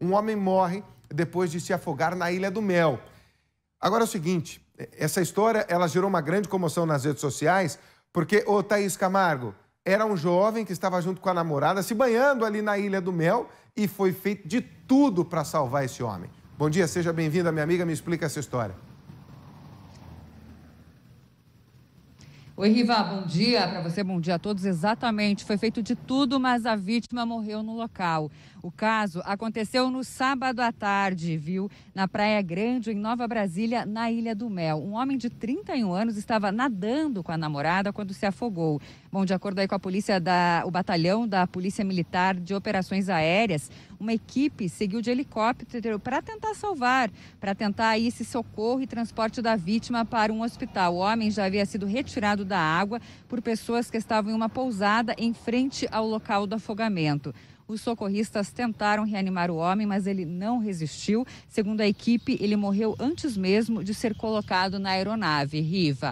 Um homem morre depois de se afogar na Ilha do Mel. Agora é o seguinte, essa história ela gerou uma grande comoção nas redes sociais, porque o Thaís Camargo era um jovem que estava junto com a namorada se banhando ali na Ilha do Mel e foi feito de tudo para salvar esse homem. Bom dia, seja bem-vinda, minha amiga, me explica essa história. Oi, Riva, bom dia para você, bom dia a todos. Exatamente, foi feito de tudo, mas a vítima morreu no local. O caso aconteceu no sábado à tarde, viu? Na Praia Grande, em Nova Brasília, na Ilha do Mel. Um homem de 31 anos estava nadando com a namorada quando se afogou. Bom, de acordo aí com a polícia da o batalhão da Polícia Militar de Operações Aéreas, uma equipe seguiu de helicóptero para tentar salvar, para tentar aí esse socorro e transporte da vítima para um hospital. O homem já havia sido retirado da água por pessoas que estavam em uma pousada em frente ao local do afogamento. Os socorristas tentaram reanimar o homem, mas ele não resistiu. Segundo a equipe, ele morreu antes mesmo de ser colocado na aeronave Riva.